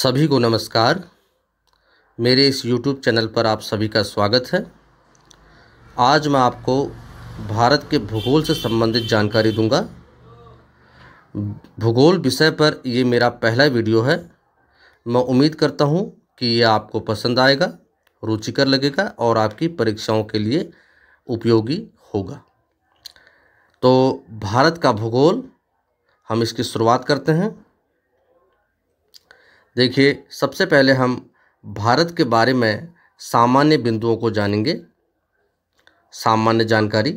सभी को नमस्कार मेरे इस YouTube चैनल पर आप सभी का स्वागत है आज मैं आपको भारत के भूगोल से संबंधित जानकारी दूंगा भूगोल विषय पर ये मेरा पहला वीडियो है मैं उम्मीद करता हूँ कि ये आपको पसंद आएगा रुचिकर लगेगा और आपकी परीक्षाओं के लिए उपयोगी होगा तो भारत का भूगोल हम इसकी शुरुआत करते हैं देखिए सबसे पहले हम भारत के बारे में सामान्य बिंदुओं को जानेंगे सामान्य जानकारी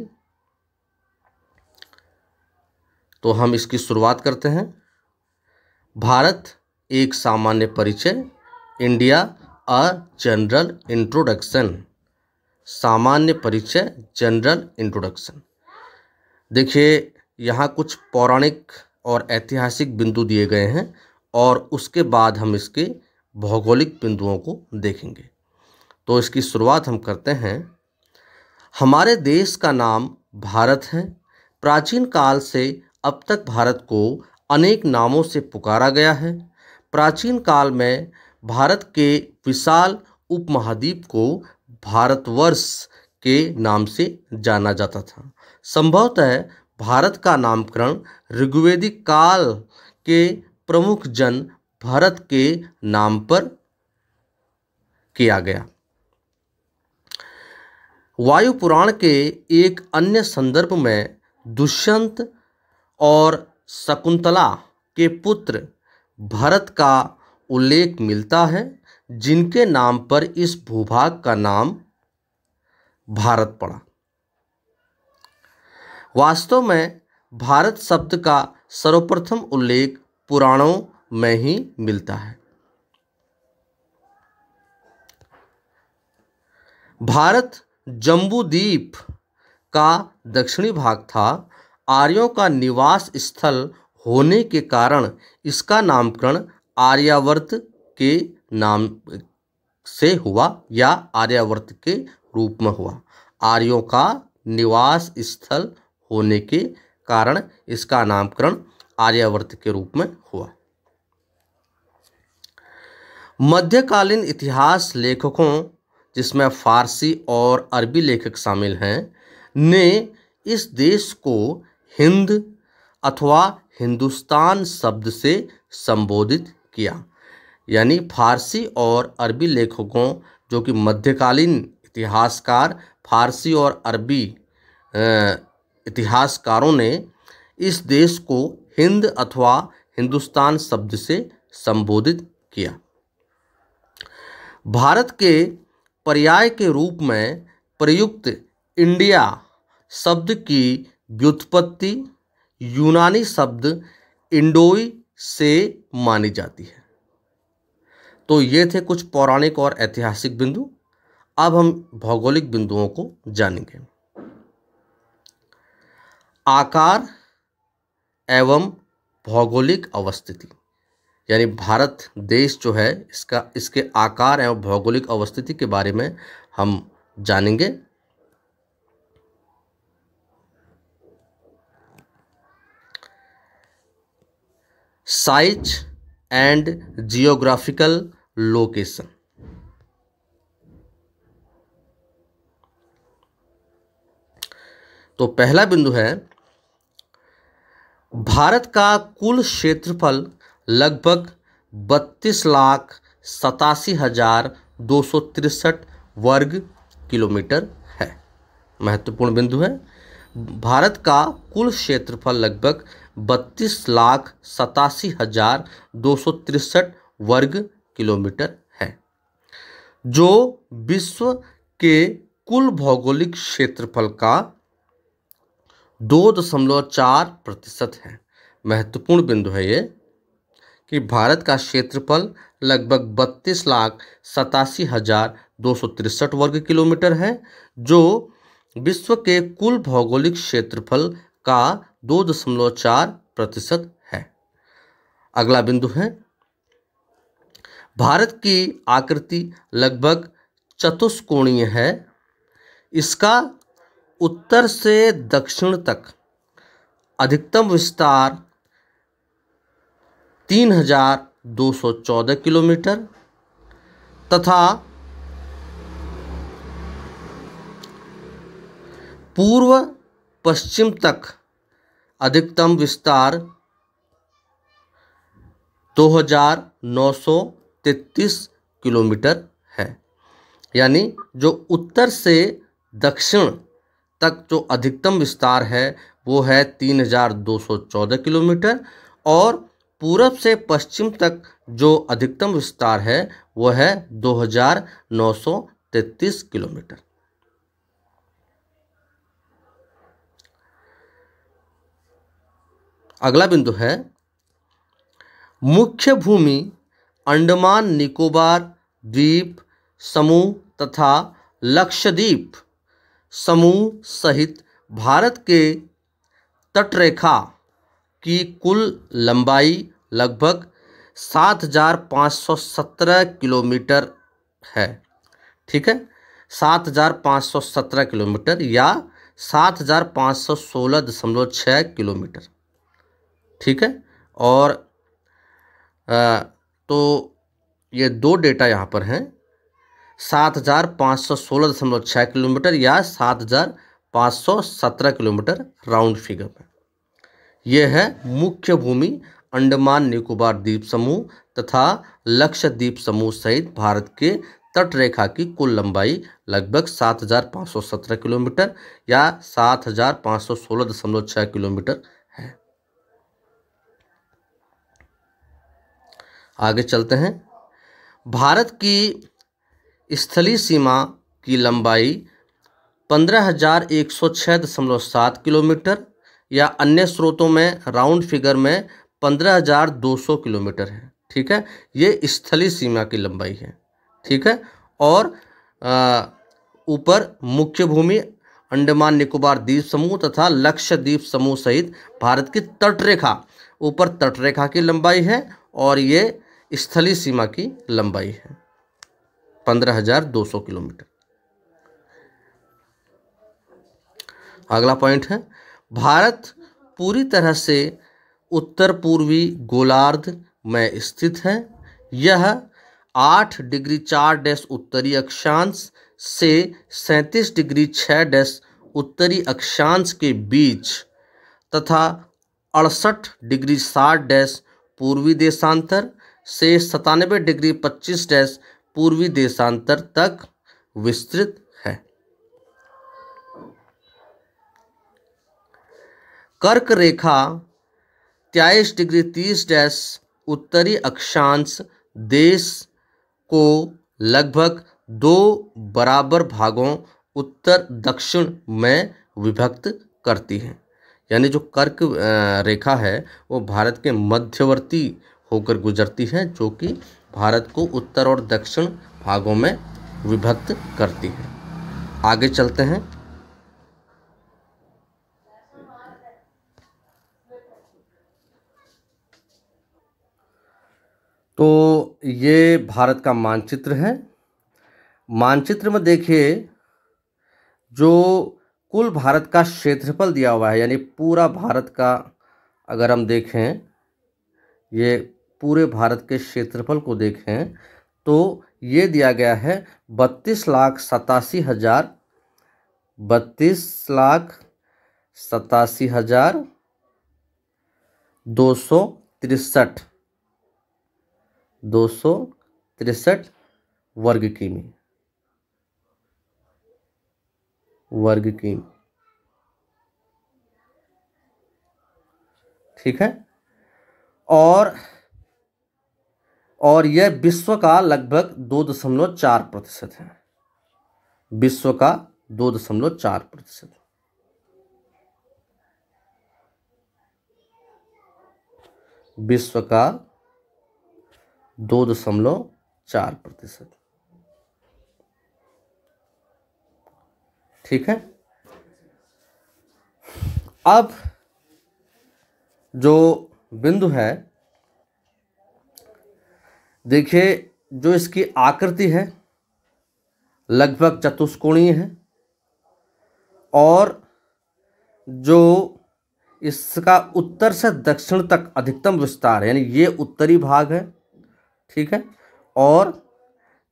तो हम इसकी शुरुआत करते हैं भारत एक सामान्य परिचय इंडिया अ जनरल इंट्रोडक्शन सामान्य परिचय जनरल इंट्रोडक्शन देखिए यहाँ कुछ पौराणिक और ऐतिहासिक बिंदु दिए गए हैं और उसके बाद हम इसके भौगोलिक बिंदुओं को देखेंगे तो इसकी शुरुआत हम करते हैं हमारे देश का नाम भारत है प्राचीन काल से अब तक भारत को अनेक नामों से पुकारा गया है प्राचीन काल में भारत के विशाल उपमहाद्वीप को भारतवर्ष के नाम से जाना जाता था संभवतः भारत का नामकरण ऋग्वेदिक काल के प्रमुख जन भारत के नाम पर किया गया वायु पुराण के एक अन्य संदर्भ में दुष्यंत और शकुंतला के पुत्र भरत का उल्लेख मिलता है जिनके नाम पर इस भूभाग का नाम भारत पड़ा वास्तव में भारत शब्द का सर्वप्रथम उल्लेख पुराणों में ही मिलता है भारत जम्बूद्वीप का दक्षिणी भाग था आर्यों का निवास स्थल होने के कारण इसका नामकरण आर्यावर्त के नाम से हुआ या आर्यावर्त के रूप में हुआ आर्यों का निवास स्थल होने के कारण इसका नामकरण आर्यावर्त के रूप में हुआ मध्यकालीन इतिहास लेखकों जिसमें फारसी और अरबी लेखक शामिल हैं ने इस देश को हिंद अथवा हिंदुस्तान शब्द से संबोधित किया यानी फारसी और अरबी लेखकों जो कि मध्यकालीन इतिहासकार फारसी और अरबी इतिहासकारों ने इस देश को हिंद अथवा हिंदुस्तान शब्द से संबोधित किया भारत के पर्याय के रूप में प्रयुक्त इंडिया शब्द की व्युत्पत्ति यूनानी शब्द इंडोई से मानी जाती है तो ये थे कुछ पौराणिक और ऐतिहासिक बिंदु अब हम भौगोलिक बिंदुओं को जानेंगे आकार एवं भौगोलिक अवस्थिति यानी भारत देश जो है इसका इसके आकार एवं भौगोलिक अवस्थिति के बारे में हम जानेंगे साइज एंड जियोग्राफिकल लोकेशन तो पहला बिंदु है भारत का कुल क्षेत्रफल लगभग बत्तीस लाख सतासी हज़ार दो सौ तिरसठ वर्ग किलोमीटर है महत्वपूर्ण बिंदु है भारत का कुल क्षेत्रफल लगभग बत्तीस लाख सतासी हज़ार दो सौ तिरसठ वर्ग किलोमीटर है जो विश्व के कुल भौगोलिक क्षेत्रफल का दो दशमलव चार प्रतिशत है महत्वपूर्ण बिंदु है ये कि भारत का क्षेत्रफल लगभग बत्तीस लाख सतासी हज़ार दो सौ तिरसठ वर्ग किलोमीटर है जो विश्व के कुल भौगोलिक क्षेत्रफल का दो दशमलव चार प्रतिशत है अगला बिंदु है भारत की आकृति लगभग चतुष्कोणीय है इसका उत्तर से दक्षिण तक अधिकतम विस्तार 3,214 किलोमीटर तथा पूर्व पश्चिम तक अधिकतम विस्तार 2,933 किलोमीटर है यानी जो उत्तर से दक्षिण तक जो अधिकतम विस्तार है वो है 3,214 किलोमीटर और पूरब से पश्चिम तक जो अधिकतम विस्तार है वो है 2,933 किलोमीटर अगला बिंदु है मुख्य भूमि अंडमान निकोबार द्वीप समूह तथा लक्षद्वीप समूह सहित भारत के तटरेखा की कुल लंबाई लगभग सात हजार पाँच सौ सत्रह किलोमीटर है ठीक है सात हजार पाँच सौ सत्रह किलोमीटर या सात हजार पाँच सौ सोलह दशमलव छः किलोमीटर ठीक है और आ, तो ये दो डेटा यहाँ पर हैं सात हज़ार पाँच सौ सोलह दशमलव छः किलोमीटर या सात हज़ार पाँच सौ सत्रह किलोमीटर राउंड फिगर में यह है मुख्य भूमि अंडमान निकोबार द्वीप समूह तथा लक्षद्वीप समूह सहित भारत के तट रेखा की कुल लंबाई लगभग सात हजार पाँच सौ सत्रह किलोमीटर या सात हजार पाँच सौ सोलह दशमलव छः किलोमीटर है आगे चलते हैं भारत की स्थलीय सीमा की लंबाई पंद्रह हज़ार एक सौ छः दशमलव सात किलोमीटर या अन्य स्रोतों में राउंड फिगर में पंद्रह हज़ार दो सौ किलोमीटर है ठीक है ये स्थलीय सीमा की लंबाई है ठीक है और ऊपर मुख्य भूमि अंडमान निकोबार द्वीप समूह तथा लक्षद्वीप समूह सहित भारत की तटरेखा ऊपर तटरेखा की लंबाई है और ये स्थलीय सीमा की लंबाई है पंद्रह हजार दो सौ किलोमीटर अगला पॉइंट है भारत पूरी तरह से उत्तर पूर्वी गोलार्ध में स्थित है यह आठ डिग्री चार डैश उत्तरी अक्षांश से सैंतीस डिग्री छः डैश उत्तरी अक्षांश के बीच तथा अड़सठ डिग्री साठ डैश पूर्वी देशांतर से सतानवे डिग्री पच्चीस डैश पूर्वी देशांतर तक विस्तृत है कर्क रेखा त्याईस डिग्री तीस डैश उत्तरी अक्षांश देश को लगभग दो बराबर भागों उत्तर दक्षिण में विभक्त करती है यानी जो कर्क रेखा है वो भारत के मध्यवर्ती होकर गुजरती है जो कि भारत को उत्तर और दक्षिण भागों में विभक्त करती है आगे चलते हैं तो ये भारत का मानचित्र है मानचित्र में देखिए जो कुल भारत का क्षेत्रफल दिया हुआ है यानी पूरा भारत का अगर हम देखें ये पूरे भारत के क्षेत्रफल को देखें तो ये दिया गया है बत्तीस लाख सतासी हज़ार बत्तीस लाख सतासी हज़ार दो सौ तिरसठ दो सौ तिरसठ वर्ग किमी वर्ग किमी ठीक है और और यह विश्व का लगभग दो दशमलव चार प्रतिशत है विश्व का दो दशमलव चार प्रतिशत विश्व का दो दशमलव चार प्रतिशत ठीक है अब जो बिंदु है देखिए जो इसकी आकृति है लगभग चतुष्कोणीय है और जो इसका उत्तर से दक्षिण तक अधिकतम विस्तार है यानी ये उत्तरी भाग है ठीक है और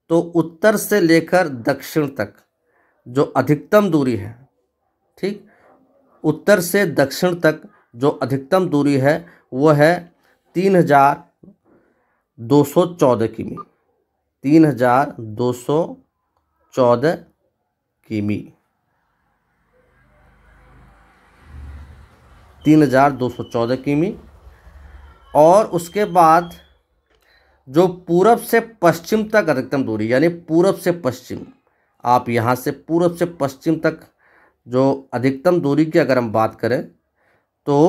तो उत्तर से लेकर दक्षिण तक जो अधिकतम दूरी है ठीक उत्तर से दक्षिण तक जो अधिकतम दूरी है वो है तीन हज़ार दो सौ चौदह किमी तीन हजार दो सौ चौदह किमी तीन हजार दो सौ चौदह किमी और उसके बाद जो पूरब से पश्चिम तक अधिकतम दूरी यानी पूरब से पश्चिम आप यहाँ से पूरब से पश्चिम तक जो अधिकतम दूरी की अगर हम बात करें तो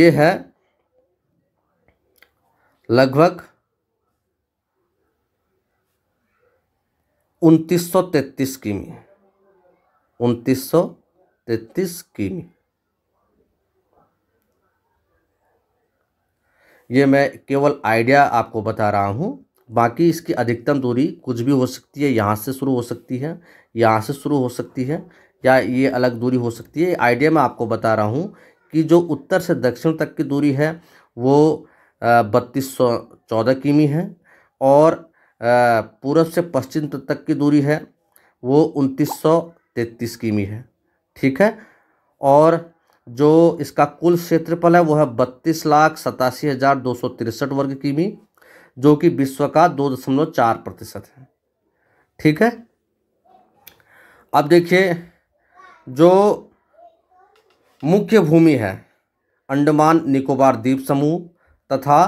ये है लगभग उनतीस सौ तैतीस किमी उनतीस सौ तैतीस किमी ये मैं केवल आइडिया आपको बता रहा हूँ बाकी इसकी अधिकतम दूरी कुछ भी हो सकती है यहाँ से शुरू हो सकती है यहाँ से शुरू हो सकती है या ये अलग दूरी हो सकती है आइडिया मैं आपको बता रहा हूँ कि जो उत्तर से दक्षिण तक की दूरी है वो बत्तीस सौ चौदह किमी है और पूरब से पश्चिम तक की दूरी है वो उनतीस सौ तैतीस किमी है ठीक है और जो इसका कुल क्षेत्रफल है वो है बत्तीस लाख सतासी हज़ार दो सौ तिरसठ वर्ग किमी जो कि विश्व का दो दशमलव चार प्रतिशत है ठीक है अब देखिए जो मुख्य भूमि है अंडमान निकोबार द्वीप समूह तथा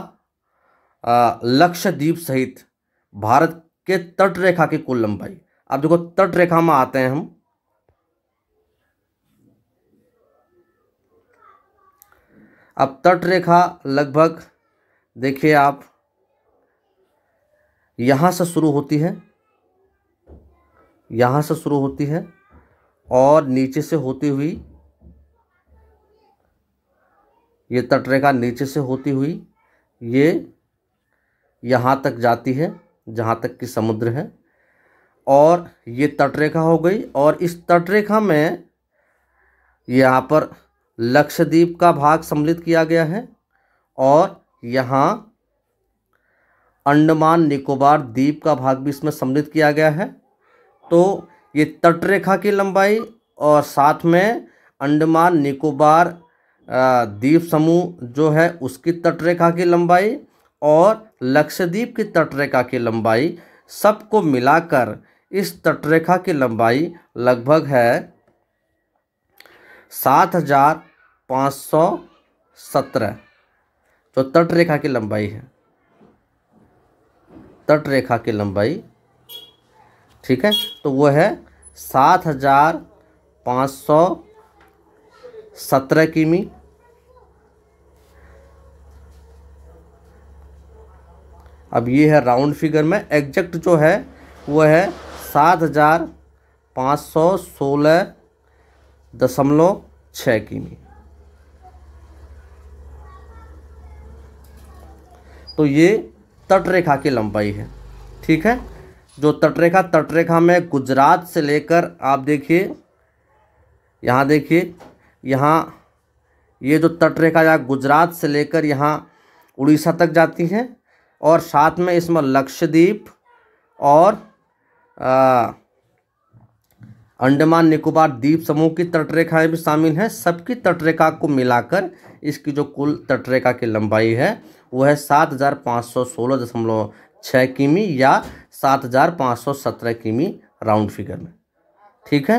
लक्षद्वीप सहित भारत के तट रेखा की कुल लंबाई अब देखो तट रेखा में आते हैं हम अब तट रेखा लगभग देखिए आप यहां से शुरू होती है यहां से शुरू होती है और नीचे से होती हुई ये तट रेखा नीचे से होती हुई ये यहाँ तक जाती है जहाँ तक कि समुद्र है और ये तटरेखा हो गई और इस तटरेखा में यहाँ पर लक्षद्वीप का भाग सम्मिलित किया गया है और यहाँ अंडमान निकोबार द्वीप का भाग भी इसमें सम्मिलित किया गया है तो ये तटरेखा की लंबाई और साथ में अंडमान निकोबार द्वीप समूह जो है उसकी तटरेखा की लंबाई और लक्षद्वीप की तटरेखा की लंबाई सबको मिलाकर इस तटरेखा की लंबाई लगभग है सात हजार पाँच सौ सत्रह जो तटरेखा की लंबाई है तटरेखा की लंबाई ठीक है तो वो है सात हजार पाँच सौ सत्रह किमी अब ये है राउंड फिगर में एग्जैक्ट जो है वो है सात हज़ार पाँच सौ सोलह दशमलव छः किमी तो ये तटरेखा की लंबाई है ठीक है जो तटरेखा तटरेखा में गुजरात से लेकर आप देखिए यहाँ देखिए यहाँ ये जो तटरेखा या गुजरात से लेकर यहाँ उड़ीसा तक जाती है और साथ में इसमें लक्षद्वीप और आ, अंडमान निकोबार द्वीप समूह की तटरेखाएं भी शामिल हैं सबकी तटरेखा को मिलाकर इसकी जो कुल तटरेखा की लंबाई है वह है सात हज़ार पाँच सौ सोलह दशमलव छः किमी या सात हज़ार पाँच सौ सत्रह किमी राउंड फिगर में ठीक है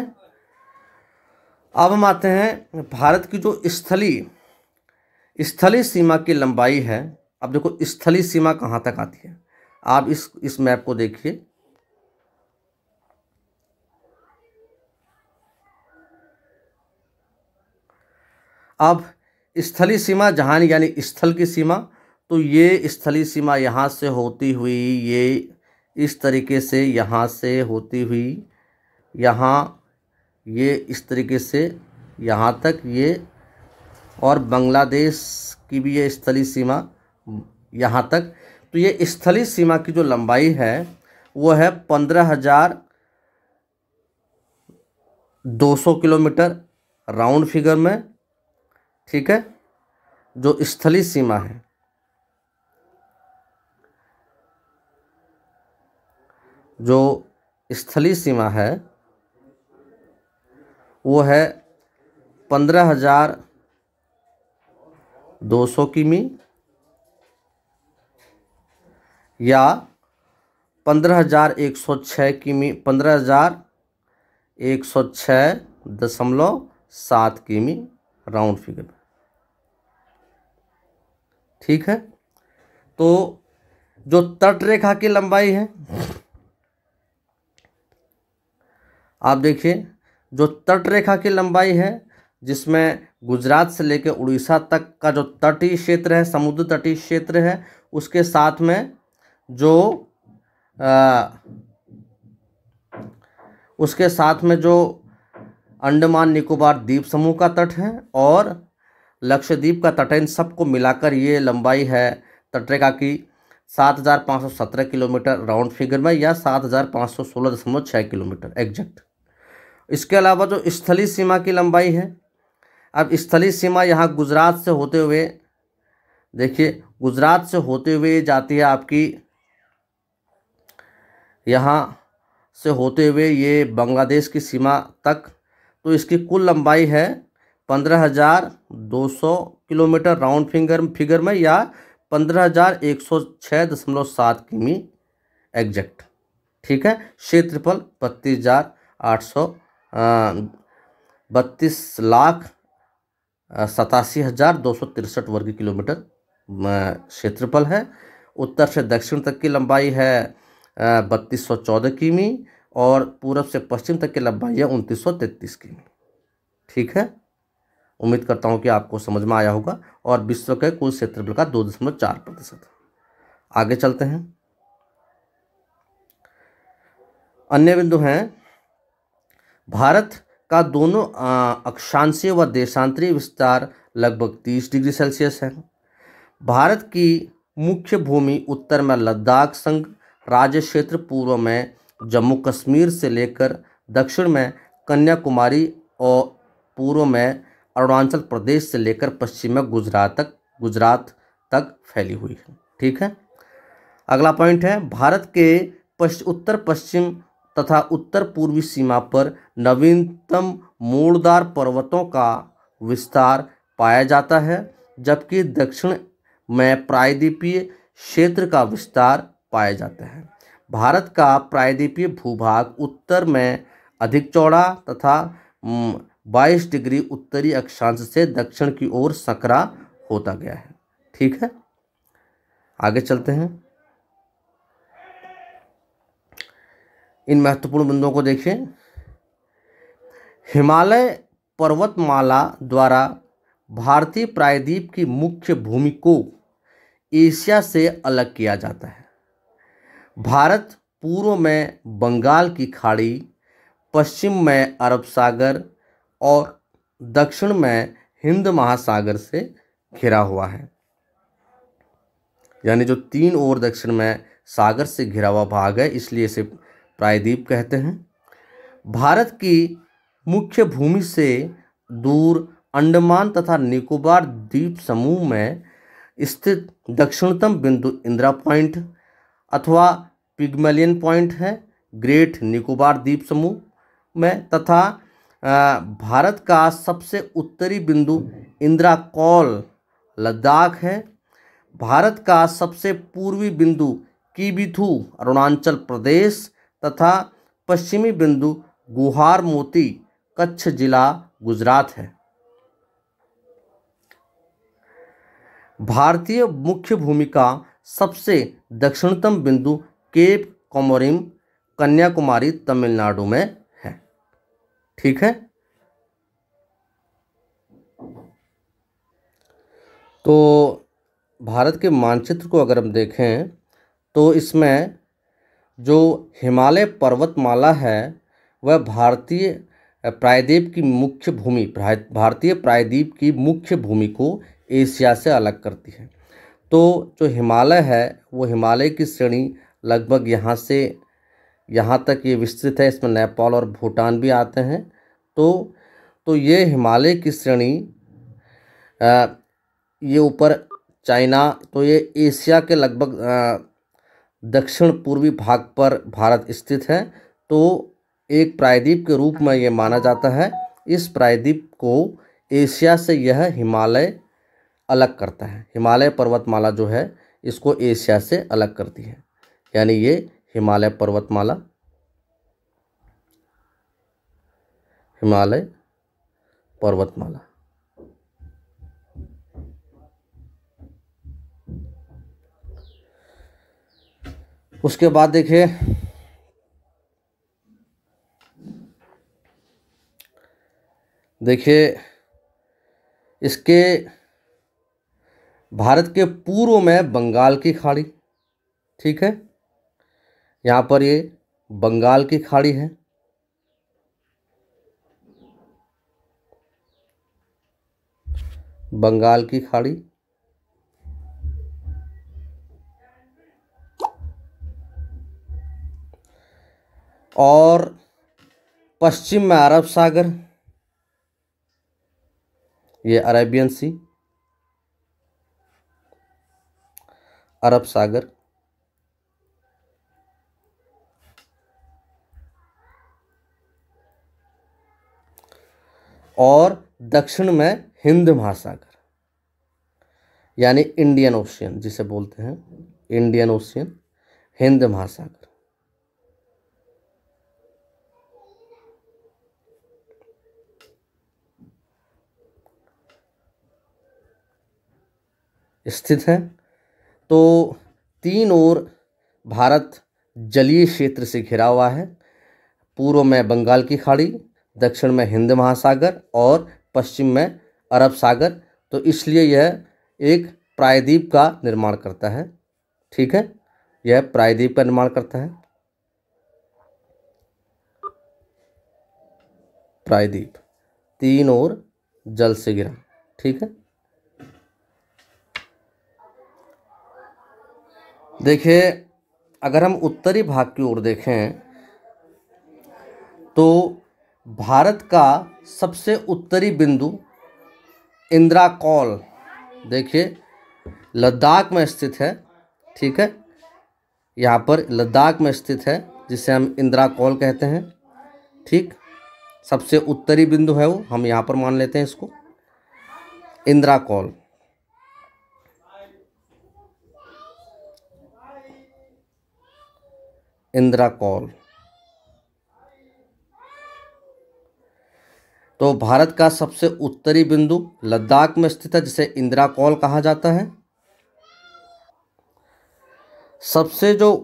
अब हम आते हैं भारत की जो स्थली स्थली सीमा की लंबाई है अब देखो स्थली सीमा कहाँ तक आती है आप इस इस मैप को देखिए अब स्थली सीमा जहाँ यानी स्थल की सीमा तो ये स्थली सीमा यहाँ से होती हुई ये इस तरीके से यहाँ से होती हुई यहाँ ये इस तरीके से यहाँ तक ये और बांग्लादेश की भी ये स्थली सीमा यहाँ तक तो ये स्थलीय सीमा की जो लंबाई है वो है पंद्रह हज़ार दो सौ किलोमीटर राउंड फिगर में ठीक है जो स्थलीय सीमा है जो स्थलीय सीमा है वो है पंद्रह हज़ार दो सौ किमी या पंद्रह हज़ार एक सौ छः किमी पंद्रह हज़ार एक सौ छः दशमलव सात किमी राउंड फिगर ठीक है तो जो तट रेखा की लंबाई है आप देखिए जो तट रेखा की लंबाई है जिसमें गुजरात से लेकर उड़ीसा तक का जो तटीय क्षेत्र है समुद्र तटीय क्षेत्र है उसके साथ में जो आ, उसके साथ में जो अंडमान निकोबार द्वीप समूह का तट है और लक्षद्वीप का तट है इन सबको मिलाकर ये लंबाई है तटरेखा की सात हज़ार पाँच सौ सत्रह किलोमीटर राउंड फिगर में या सात हज़ार पाँच सौ सोलह दशमलव छः किलोमीटर एग्जैक्ट इसके अलावा जो स्थलीय सीमा की लंबाई है अब स्थलीय सीमा यहाँ गुजरात से होते हुए देखिए गुजरात से होते हुए जाती है आपकी यहाँ से होते हुए ये बांग्लादेश की सीमा तक तो इसकी कुल लंबाई है पंद्रह हज़ार दो सौ किलोमीटर राउंड फिंगर फिगर में या पंद्रह हज़ार एक सौ छः दशमलव सात किमी एग्जैक्ट ठीक है क्षेत्रफल बत्तीस हज़ार आठ सौ बत्तीस लाख सतासी हज़ार दो सौ तिरसठ वर्ग किलोमीटर क्षेत्रफल है उत्तर से दक्षिण तक की लंबाई है बत्तीस सौ चौदह किमी और पूरब से पश्चिम तक की लंबाई है उनतीस सौ तैंतीस किमी ठीक है उम्मीद करता हूँ कि आपको समझ में आया होगा और विश्व के कुल क्षेत्रफल का दो दशमलव चार प्रतिशत आगे चलते हैं अन्य बिंदु हैं भारत का दोनों अक्षांशीय व देशांतरीय विस्तार लगभग तीस डिग्री सेल्सियस है भारत की मुख्य भूमि उत्तर में लद्दाख संघ राज्य क्षेत्र पूर्व में जम्मू कश्मीर से लेकर दक्षिण में कन्याकुमारी और पूर्व में अरुणाचल प्रदेश से लेकर पश्चिम में गुजरात तक गुजरात तक फैली हुई है ठीक है अगला पॉइंट है भारत के पश्च उत्तर पश्चिम तथा उत्तर पूर्वी सीमा पर नवीनतम मूलदार पर्वतों का विस्तार पाया जाता है जबकि दक्षिण में प्रायद्वीपीय क्षेत्र का विस्तार पाए जाते हैं भारत का प्रायद्वीपीय भूभाग उत्तर में अधिक चौड़ा तथा बाईस डिग्री उत्तरी अक्षांश से दक्षिण की ओर सकरा होता गया है ठीक है आगे चलते हैं इन महत्वपूर्ण बिंदुओं को देखिए हिमालय पर्वतमाला द्वारा भारतीय प्रायद्वीप की मुख्य भूमि को एशिया से अलग किया जाता है भारत पूर्व में बंगाल की खाड़ी पश्चिम में अरब सागर और दक्षिण में हिंद महासागर से घिरा हुआ है यानी जो तीन ओर दक्षिण में सागर से घिरा हुआ भाग है इसलिए इसे प्रायद्वीप कहते हैं भारत की मुख्य भूमि से दूर अंडमान तथा निकोबार द्वीप समूह में स्थित दक्षिणतम बिंदु इंदिरा पॉइंट अथवा पिग्मलियन पॉइंट है ग्रेट निकोबार द्वीप समूह में तथा भारत का सबसे उत्तरी बिंदु इंदिरा कौल लद्दाख है भारत का सबसे पूर्वी बिंदु कीबिथू अरुणाचल प्रदेश तथा पश्चिमी बिंदु गुहार मोती कच्छ जिला गुजरात है भारतीय मुख्य भूमिका सबसे दक्षिणतम बिंदु केप कोमोरिम कन्याकुमारी तमिलनाडु में है ठीक है तो भारत के मानचित्र को अगर हम देखें तो इसमें जो हिमालय पर्वतमाला है वह भारतीय प्रायद्वीप की मुख्य भूमि भारतीय प्रायद्वीप की मुख्य भूमि को एशिया से अलग करती है तो जो हिमालय है वो हिमालय की श्रेणी लगभग यहाँ से यहाँ तक ये विस्तृत है इसमें नेपाल और भूटान भी आते हैं तो तो ये हिमालय की श्रेणी ये ऊपर चाइना तो ये एशिया के लगभग दक्षिण पूर्वी भाग पर भारत स्थित है तो एक प्रायद्वीप के रूप में ये माना जाता है इस प्रायद्वीप को एशिया से यह हिमालय अलग करता है हिमालय पर्वतमाला जो है इसको एशिया से अलग करती है यानी ये हिमालय पर्वतमाला हिमालय पर्वतमाला उसके बाद देखिए देखिए इसके भारत के पूर्व में बंगाल की खाड़ी ठीक है यहाँ पर ये बंगाल की खाड़ी है बंगाल की खाड़ी और पश्चिम में अरब सागर ये अरेबियन सी अरब सागर और दक्षिण में हिंद महासागर यानी इंडियन ओशियन जिसे बोलते हैं इंडियन ओशियन हिंद महासागर स्थित हैं तो तीन ओर भारत जलीय क्षेत्र से घिरा हुआ है पूर्व में बंगाल की खाड़ी दक्षिण में हिंद महासागर और पश्चिम में अरब सागर तो इसलिए यह एक प्रायद्वीप का निर्माण करता है ठीक है यह प्रायद्वीप का निर्माण करता है प्रायद्वीप तीन ओर जल से गिरा ठीक है देखिए अगर हम उत्तरी भाग की ओर देखें तो भारत का सबसे उत्तरी बिंदु इंदिरा कॉल देखिए लद्दाख में स्थित है ठीक है यहाँ पर लद्दाख में स्थित है जिसे हम इंदिरा कॉल कहते हैं ठीक सबसे उत्तरी बिंदु है वो हम यहाँ पर मान लेते हैं इसको इंदिरा कॉल इंदिरा कॉल तो भारत का सबसे उत्तरी बिंदु लद्दाख में स्थित है जिसे इंदिरा कॉल कहा जाता है सबसे जो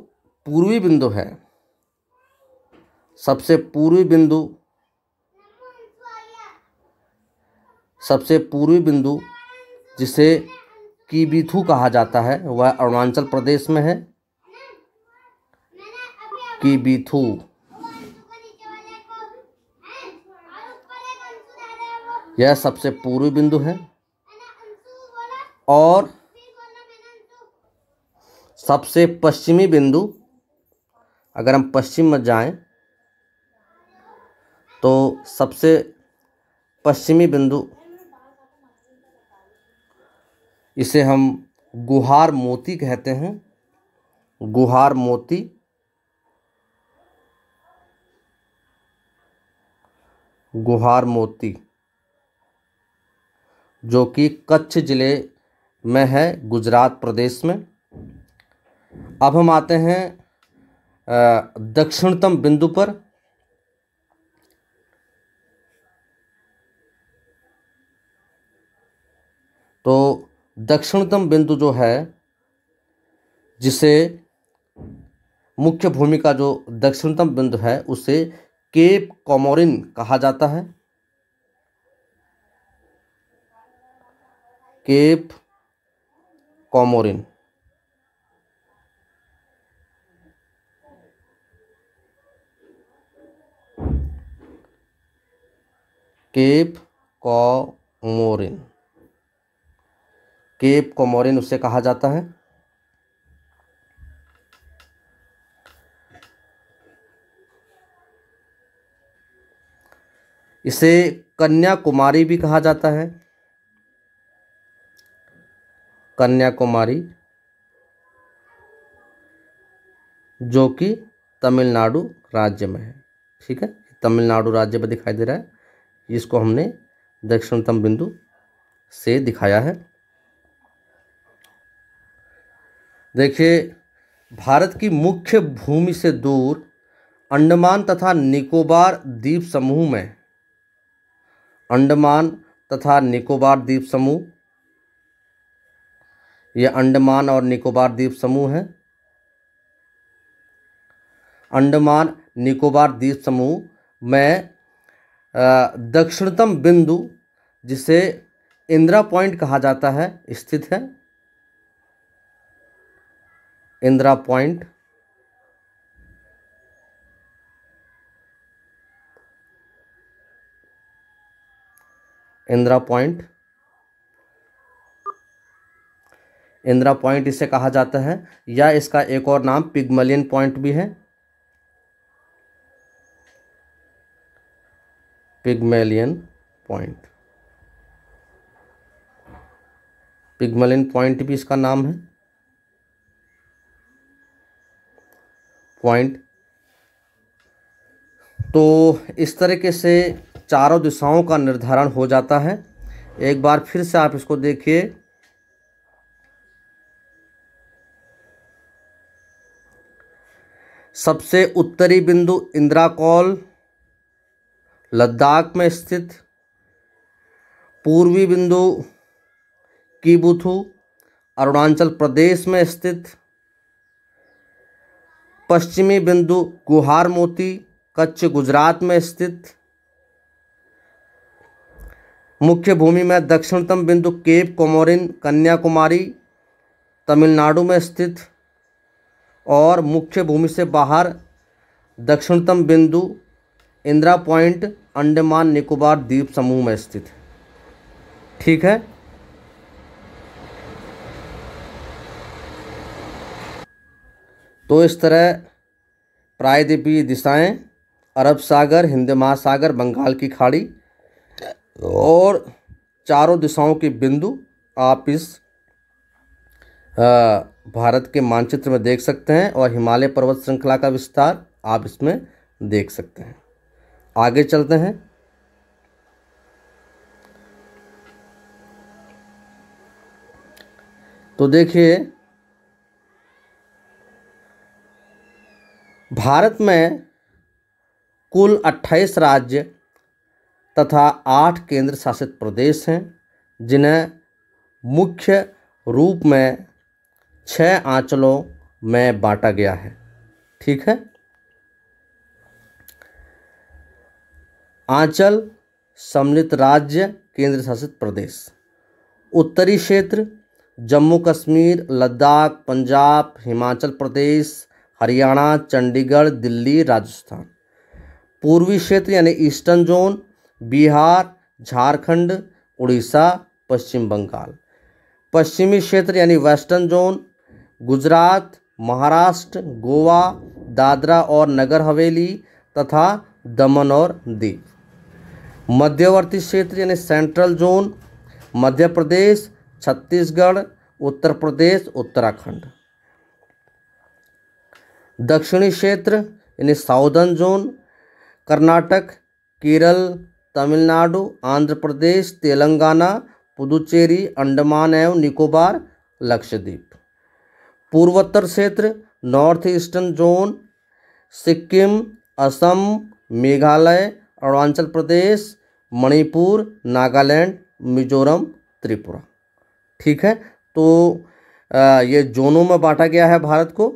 पूर्वी बिंदु है सबसे पूर्वी बिंदु सबसे पूर्वी बिंदु जिसे कीबीथू कहा जाता है वह अरुणाचल प्रदेश में है की बीथू यह सबसे पूर्वी बिंदु है और सबसे पश्चिमी बिंदु अगर हम पश्चिम में जाएं तो सबसे पश्चिमी बिंदु इसे हम गुहार मोती कहते हैं गुहार मोती गुहार मोती जो कि कच्छ ज़िले में है गुजरात प्रदेश में अब हम आते हैं दक्षिणतम बिंदु पर तो दक्षिणतम बिंदु जो है जिसे मुख्य भूमिका जो दक्षिणतम बिंदु है उसे केप कॉमोरिन कहा जाता है Cape Comorin Cape Comorin Cape Comorin उसे कहा जाता है इसे कन्याकुमारी भी कहा जाता है कन्याकुमारी जो कि तमिलनाडु राज्य में है ठीक है तमिलनाडु राज्य में दिखाई दे रहा है इसको हमने दक्षिणतम बिंदु से दिखाया है देखिए भारत की मुख्य भूमि से दूर अंडमान तथा निकोबार द्वीप समूह में अंडमान तथा निकोबार द्वीप समूह यह अंडमान और निकोबार द्वीप समूह है अंडमान निकोबार द्वीप समूह में दक्षिणतम बिंदु जिसे इंदिरा पॉइंट कहा जाता है स्थित है Indira point Indira point Indira point इसे कहा जाता है या इसका एक और नाम पिगमलियन पॉइंट भी है पिगमेलियन पॉइंट पिग्मलियन पॉइंट भी इसका नाम है पॉइंट तो इस तरीके से चारों दिशाओं का निर्धारण हो जाता है एक बार फिर से आप इसको देखिए सबसे उत्तरी बिंदु इंदिरा कॉल लद्दाख में स्थित पूर्वी बिंदु कीबुथू अरुणाचल प्रदेश में स्थित पश्चिमी बिंदु गुहार मोती कच्छ गुजरात में स्थित मुख्य भूमि में दक्षिणतम बिंदु केप कोमोरिन कन्याकुमारी तमिलनाडु में स्थित और मुख्य भूमि से बाहर दक्षिणतम बिंदु इंदिरा पॉइंट अंडमान निकोबार द्वीप समूह में स्थित है ठीक है तो इस तरह प्रायद्वीपीय दिशाएं अरब सागर हिंद महासागर बंगाल की खाड़ी और चारों दिशाओं के बिंदु आप इस भारत के मानचित्र में देख सकते हैं और हिमालय पर्वत श्रृंखला का विस्तार आप इसमें देख सकते हैं आगे चलते हैं तो देखिए भारत में कुल 28 राज्य तथा आठ केंद्र शासित प्रदेश हैं जिन्हें मुख्य रूप में छः आंचलों में बांटा गया है ठीक है आंचल सम्मिलित राज्य केंद्र शासित प्रदेश उत्तरी क्षेत्र जम्मू कश्मीर लद्दाख पंजाब हिमाचल प्रदेश हरियाणा चंडीगढ़ दिल्ली राजस्थान पूर्वी क्षेत्र यानी ईस्टर्न जोन बिहार झारखंड उड़ीसा पश्चिम बंगाल पश्चिमी क्षेत्र यानी वेस्टर्न जोन गुजरात महाराष्ट्र गोवा दादरा और नगर हवेली तथा दमन और दीप मध्यवर्ती क्षेत्र यानी सेंट्रल जोन मध्य प्रदेश छत्तीसगढ़ उत्तर प्रदेश उत्तराखंड दक्षिणी क्षेत्र यानी साउदर्न जोन कर्नाटक केरल तमिलनाडु आंध्र प्रदेश तेलंगाना पुदुचेरी अंडमान एवं निकोबार लक्षद्वीप पूर्वोत्तर क्षेत्र north eastern zone Sikkim Assam Meghalaya Arunachal Pradesh Manipur Nagaland Mizoram Tripura ठीक है तो ये जोनों में बांटा गया है भारत को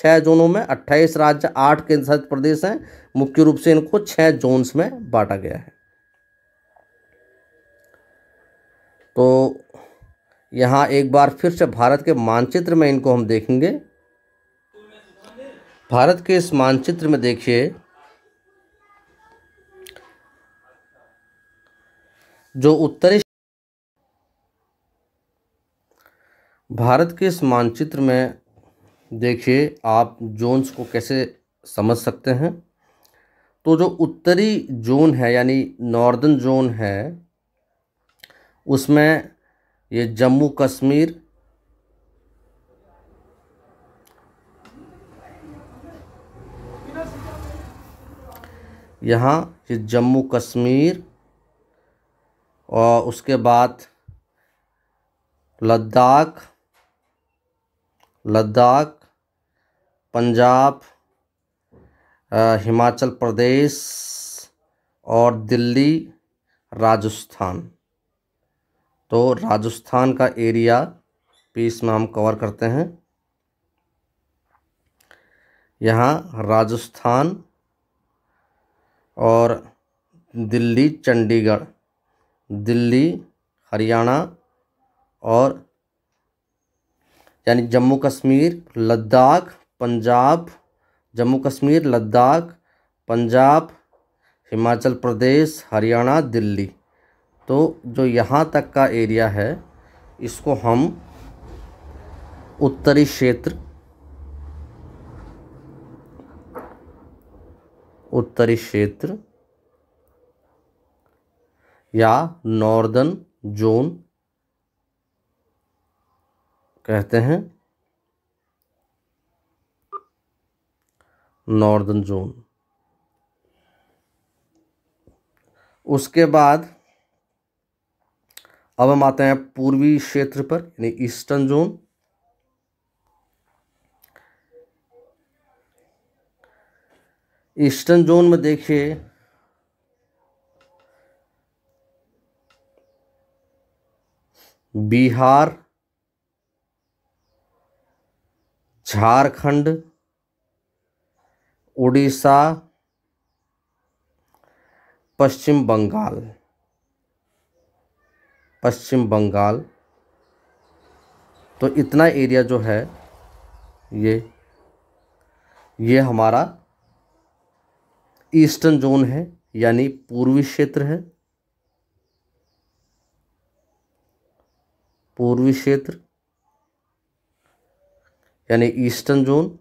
छः जोनों में अट्ठाईस राज्य आठ केंद्र शासित प्रदेश हैं मुख्य रूप से इनको छः जोन्स में बांटा गया है तो यहाँ एक बार फिर से भारत के मानचित्र में इनको हम देखेंगे भारत के इस मानचित्र में देखिए जो उत्तरी भारत के इस मानचित्र में देखिए आप जोन्स को कैसे समझ सकते हैं तो जो उत्तरी जोन है यानी नॉर्दर्न जोन है उसमें ये जम्मू कश्मीर यहाँ ये जम्मू कश्मीर और उसके बाद लद्दाख लद्दाख पंजाब हिमाचल प्रदेश और दिल्ली राजस्थान तो राजस्थान का एरिया पीस में हम कवर करते हैं यहाँ राजस्थान और दिल्ली चंडीगढ़ दिल्ली हरियाणा और यानी जम्मू कश्मीर लद्दाख पंजाब जम्मू कश्मीर लद्दाख पंजाब हिमाचल प्रदेश हरियाणा दिल्ली तो जो यहाँ तक का एरिया है इसको हम उत्तरी क्षेत्र उत्तरी क्षेत्र या नॉर्दर्न जोन कहते हैं नॉर्दर्न जोन उसके बाद अब हम आते हैं पूर्वी क्षेत्र पर यानी ईस्टर्न जोन ईस्टर्न जोन में देखिए बिहार झारखंड उड़ीसा पश्चिम बंगाल पश्चिम बंगाल तो इतना एरिया जो है ये ये हमारा ईस्टर्न जोन है यानी पूर्वी क्षेत्र है पूर्वी क्षेत्र यानी ईस्टर्न जोन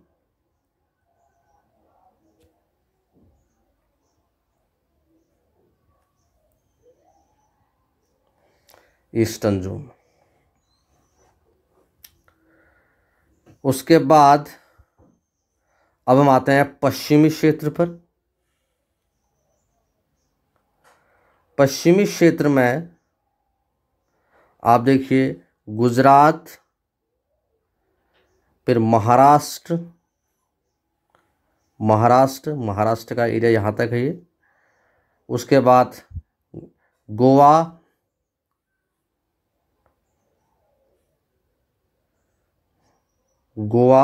ईस्टर्न जोन उसके बाद अब हम आते हैं पश्चिमी क्षेत्र पर पश्चिमी क्षेत्र में आप देखिए गुजरात फिर महाराष्ट्र महाराष्ट्र महाराष्ट्र का एरिया यहाँ तक है ये उसके बाद गोवा गोवा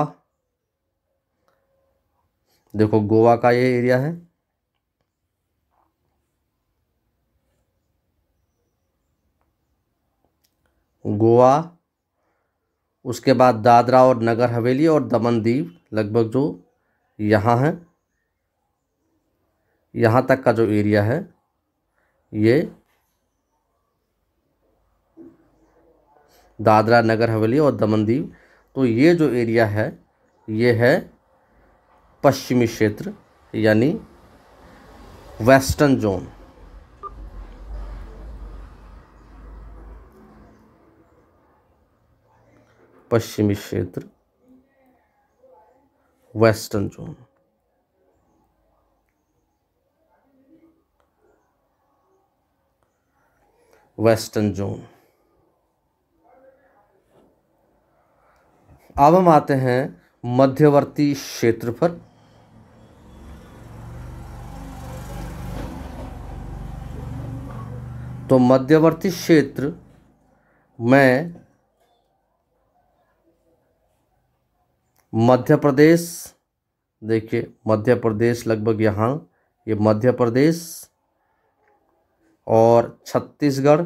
देखो गोवा का ये एरिया है गोवा उसके बाद दादरा और नगर हवेली और दमन दीव लगभग जो यहाँ है यहाँ तक का जो एरिया है ये दादरा नगर हवेली और दमन दीव तो ये जो एरिया है ये है पश्चिमी क्षेत्र यानी वेस्टर्न जोन पश्चिमी क्षेत्र वेस्टर्न जोन वेस्टर्न जोन अब हम आते हैं मध्यवर्ती क्षेत्र पर तो मध्यवर्ती क्षेत्र में मध्य प्रदेश देखिए मध्य प्रदेश लगभग यहाँ ये मध्य प्रदेश और छत्तीसगढ़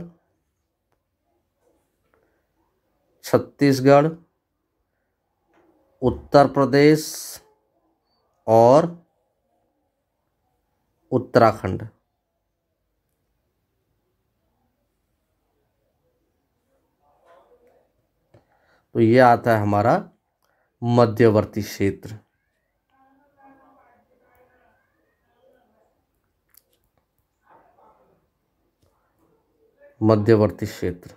छत्तीसगढ़ उत्तर प्रदेश और उत्तराखंड तो ये आता है हमारा मध्यवर्ती क्षेत्र मध्यवर्ती क्षेत्र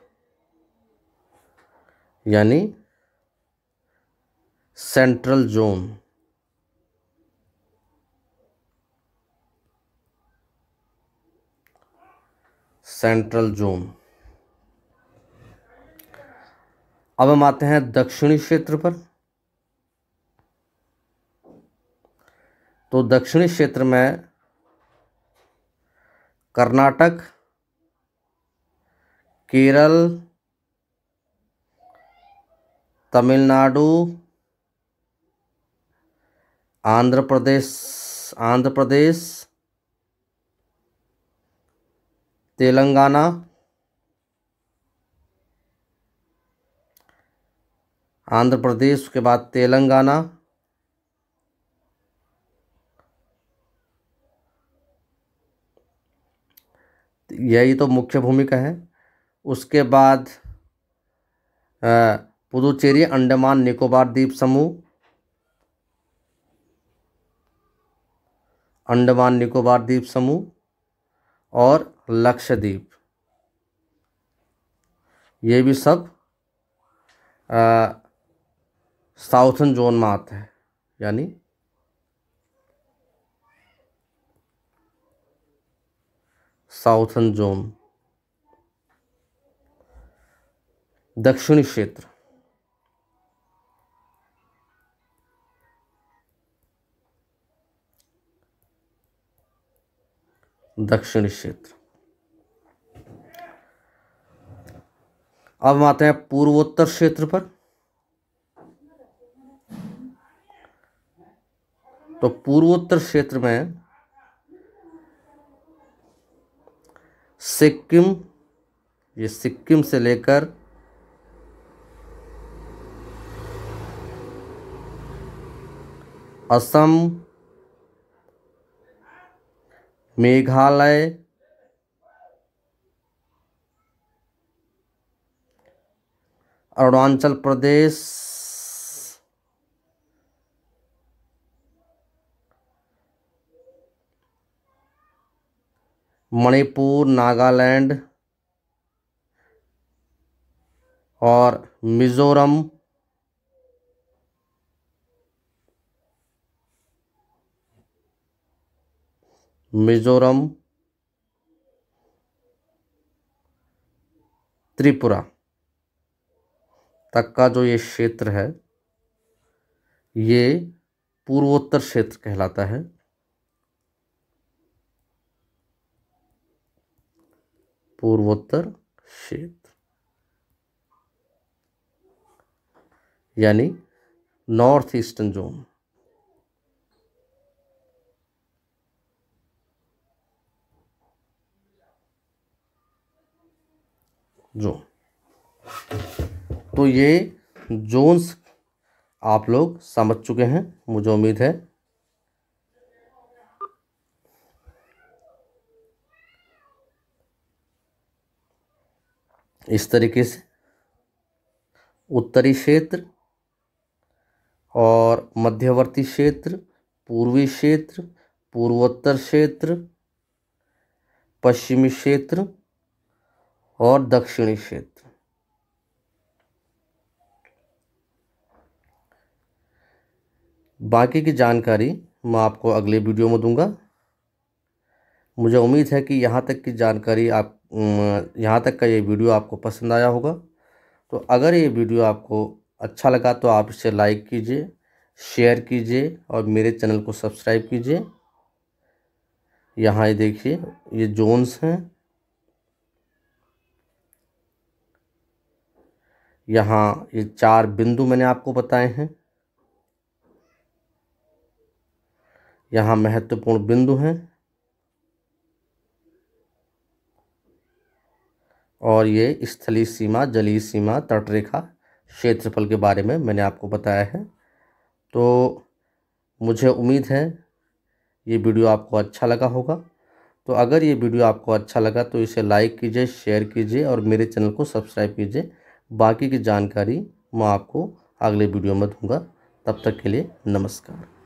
यानी सेंट्रल जोन सेंट्रल जोन अब हम आते हैं दक्षिणी क्षेत्र पर तो दक्षिणी क्षेत्र में कर्नाटक केरल तमिलनाडु आंध्र प्रदेश आंध्र प्रदेश तेलंगाना आंध्र प्रदेश के बाद तेलंगाना यही तो मुख्य भूमिका है उसके बाद पुदुचेरी अंडमान निकोबार द्वीप समूह अंडमान निकोबार द्वीप समूह और लक्षद्वीप ये भी सब साउथन जोन में आते हैं यानी साउथन जोन दक्षिणी क्षेत्र दक्षिणी क्षेत्र अब हम आते हैं पूर्वोत्तर क्षेत्र पर तो पूर्वोत्तर क्षेत्र में सिक्किम ये सिक्किम से लेकर असम मेघालय अरुणाचल प्रदेश मणिपुर नागालैंड और मिज़ोरम मिजोरम त्रिपुरा तक का जो ये क्षेत्र है ये पूर्वोत्तर क्षेत्र कहलाता है पूर्वोत्तर क्षेत्र यानी नॉर्थ ईस्टर्न जोन जो तो ये जोन्स आप लोग समझ चुके हैं मुझे उम्मीद है इस तरीके से उत्तरी क्षेत्र और मध्यवर्ती क्षेत्र पूर्वी क्षेत्र पूर्वोत्तर क्षेत्र पश्चिमी क्षेत्र और दक्षिणी क्षेत्र बाकी की जानकारी मैं आपको अगले वीडियो में दूंगा मुझे उम्मीद है कि यहाँ तक की जानकारी आप यहाँ तक का ये वीडियो आपको पसंद आया होगा तो अगर ये वीडियो आपको अच्छा लगा तो आप इसे लाइक कीजिए शेयर कीजिए और मेरे चैनल को सब्सक्राइब कीजिए यहाँ ये देखिए ये जोन्स हैं यहाँ ये चार बिंदु मैंने आपको बताए हैं यहाँ महत्वपूर्ण बिंदु हैं और ये स्थली सीमा जलीय सीमा तटरेखा क्षेत्रफल के बारे में मैंने आपको बताया है तो मुझे उम्मीद है ये वीडियो आपको अच्छा लगा होगा तो अगर ये वीडियो आपको अच्छा लगा तो इसे लाइक कीजिए शेयर कीजिए और मेरे चैनल को सब्सक्राइब कीजिए बाकी की जानकारी मैं आपको अगले वीडियो में दूंगा तब तक के लिए नमस्कार